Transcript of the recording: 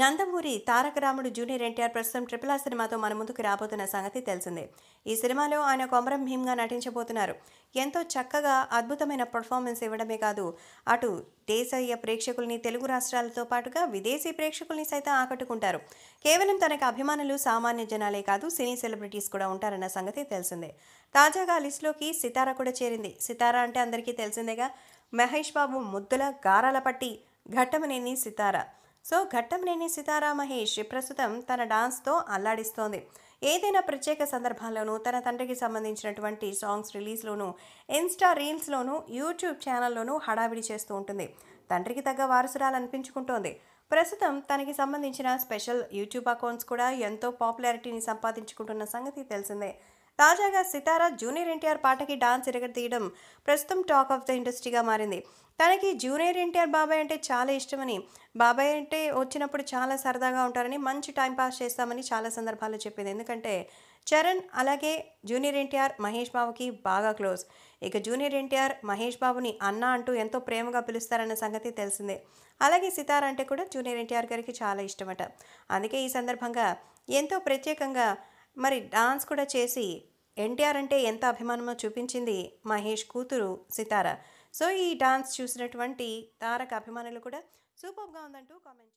నందమూరి తారక రాముడు జూనియర్ ఎన్టీఆర్ ప్రస్తుతం triple R సినిమాతో మన ముందుకు రాబోతున్న సంగతి తెలిసిందే ఈ సినిమాలో ఆయన కొమరం భీమ్గా నటించబోతున్నారు ఎంతో చక్కగా అద్భుతమైన పర్ఫార్మెన్స్ ఇవ్వడమే కాదు అటు దేశీయ ప్రేక్షకుల్ని తెలుగు రాష్ట్రాలతో పాటుగా విదేశీ ప్రేక్షకుల్ని సైతం ఆకట్టుకుంటారు కేవలం తనకు అభిమానులు సామాన్య జనాలే కాదు సినీ సెలబ్రిటీస్ కూడా ఉంటారన్న సంగతి తెలిసిందే తాజాగా లిస్టులోకి సితార కూడా చేరింది సితార అంటే అందరికీ తెలిసిందేగా మహేష్ బాబు ముద్దుల గారాల పట్టి ఘట్టమనేని సితార సో లేని సితారా మహేష్ ప్రస్తుతం తన డాన్స్తో అల్లాడిస్తోంది ఏదైనా ప్రత్యేక సందర్భాల్లోనూ తన తండ్రికి సంబంధించినటువంటి సాంగ్స్ రిలీజ్లోనూ ఇన్స్టా రీల్స్లోనూ యూట్యూబ్ ఛానల్లోనూ హడావిడి చేస్తూ ఉంటుంది తండ్రికి తగ్గ వారసురాలు అనిపించుకుంటోంది ప్రస్తుతం తనకి సంబంధించిన స్పెషల్ యూట్యూబ్ అకౌంట్స్ కూడా ఎంతో పాపులారిటీని సంపాదించుకుంటున్న సంగతి తెలిసిందే తాజాగా సితారా జూనియర్ ఎన్టీఆర్ పాటకి డాన్స్ ఎరగదీయడం ప్రస్తుతం టాక్ ఆఫ్ ద ఇండస్ట్రీగా మారింది తనకి జూనియర్ ఎన్టీఆర్ బాబాయ్ అంటే చాలా ఇష్టమని బాబాయ్ అంటే వచ్చినప్పుడు చాలా సరదాగా ఉంటారని మంచి టైం పాస్ చేస్తామని చాలా సందర్భాల్లో చెప్పింది ఎందుకంటే చరణ్ అలాగే జూనియర్ ఎన్టీఆర్ మహేష్ బాబుకి బాగా క్లోజ్ ఇక జూనియర్ ఎన్టీఆర్ మహేష్ బాబుని అన్న అంటూ ఎంతో ప్రేమగా పిలుస్తారన్న సంగతి తెలిసిందే అలాగే సితార్ అంటే కూడా జూనియర్ ఎన్టీఆర్ గారికి చాలా ఇష్టమట అందుకే ఈ సందర్భంగా ఎంతో ప్రత్యేకంగా మరి డాన్స్ కూడా చేసి ఎన్టీఆర్ అంటే ఎంత అభిమానమో చూపించింది మహేష్ కూతురు సితార సో ఈ డాన్స్ చూసినటువంటి తారక అభిమానులు కూడా సూపర్గా ఉందంటూ కామెంట్